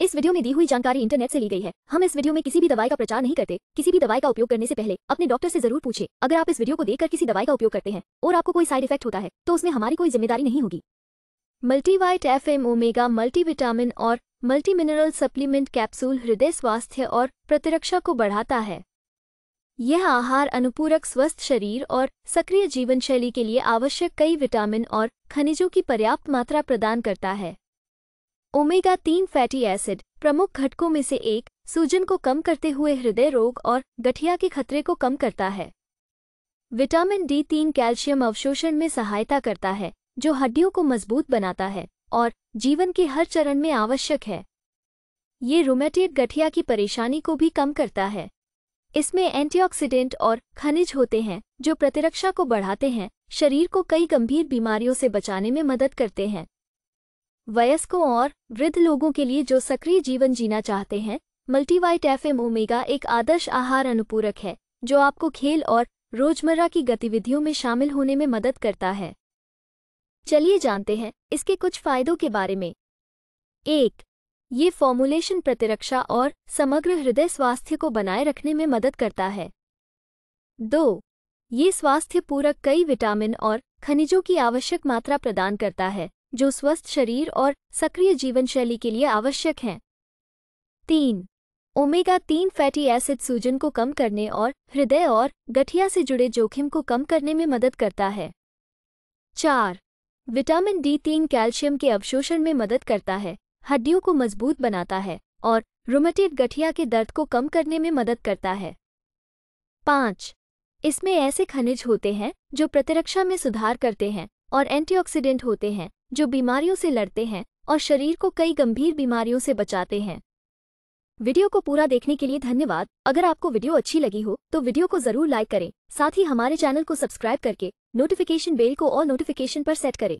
इस वीडियो में दी हुई जानकारी इंटरनेट से ली गई है हम इस वीडियो में किसी भी दवाई का प्रचार नहीं करते किसी भी दवाई का उपयोग करने से पहले अपने डॉक्टर से जरूर पूछे अगर आप इस वीडियो को देखकर किसी दवाई का उपयोग करते हैं और आपको कोई साइड इफेक्ट होता है तो उसमें हमारी कोई जिम्मेदारी नहीं होगी multivite F M omega multivitamin और मल्टी मिनरल सप्लीमेंट कैप्सूल हृदय स्वास्थ्य और प्रतिरक्षा को बढ़ाता है यह आहार अनुपूरक स्वस्थ शरीर और सक्रिय जीवन शैली के लिए आवश्यक कई विटामिन और खनिजों की पर्याप्त मात्रा प्रदान करता है ओमेगा तीन फैटी एसिड प्रमुख घटकों में से एक सूजन को कम करते हुए हृदय रोग और गठिया के खतरे को कम करता है विटामिन डी तीन कैल्शियम अवशोषण में सहायता करता है जो हड्डियों को मजबूत बनाता है और जीवन के हर चरण में आवश्यक है ये रोमेटिक गठिया की परेशानी को भी कम करता है इसमें एंटीऑक्सीडेंट और खनिज होते हैं जो प्रतिरक्षा को बढ़ाते हैं शरीर को कई गंभीर बीमारियों से बचाने में मदद करते हैं वयस्कों और वृद्ध लोगों के लिए जो सक्रिय जीवन जीना चाहते हैं मल्टीवाइट एफ एम ओमेगा एक आदर्श आहार अनुपूरक है जो आपको खेल और रोजमर्रा की गतिविधियों में शामिल होने में मदद करता है चलिए जानते हैं इसके कुछ फायदों के बारे में एक ये फॉर्मुलेशन प्रतिरक्षा और समग्र हृदय स्वास्थ्य को बनाए रखने में मदद करता है दो ये स्वास्थ्य पूरक कई विटामिन और खनिजों की आवश्यक मात्रा प्रदान करता है जो स्वस्थ शरीर और सक्रिय जीवन शैली के लिए आवश्यक हैं तीन ओमेगा तीन फैटी एसिड सूजन को कम करने और हृदय और गठिया से जुड़े जोखिम को कम करने में मदद करता है चार विटामिन डी तीन कैल्शियम के अवशोषण में मदद करता है हड्डियों को मजबूत बनाता है और रोमेटेड गठिया के दर्द को कम करने में मदद करता है पाँच इसमें ऐसे खनिज होते हैं जो प्रतिरक्षा में सुधार करते हैं और एंटीऑक्सीडेंट होते हैं जो बीमारियों से लड़ते हैं और शरीर को कई गंभीर बीमारियों से बचाते हैं वीडियो को पूरा देखने के लिए धन्यवाद अगर आपको वीडियो अच्छी लगी हो तो वीडियो को जरूर लाइक करें साथ ही हमारे चैनल को सब्सक्राइब करके नोटिफिकेशन बेल को और नोटिफिकेशन पर सेट करें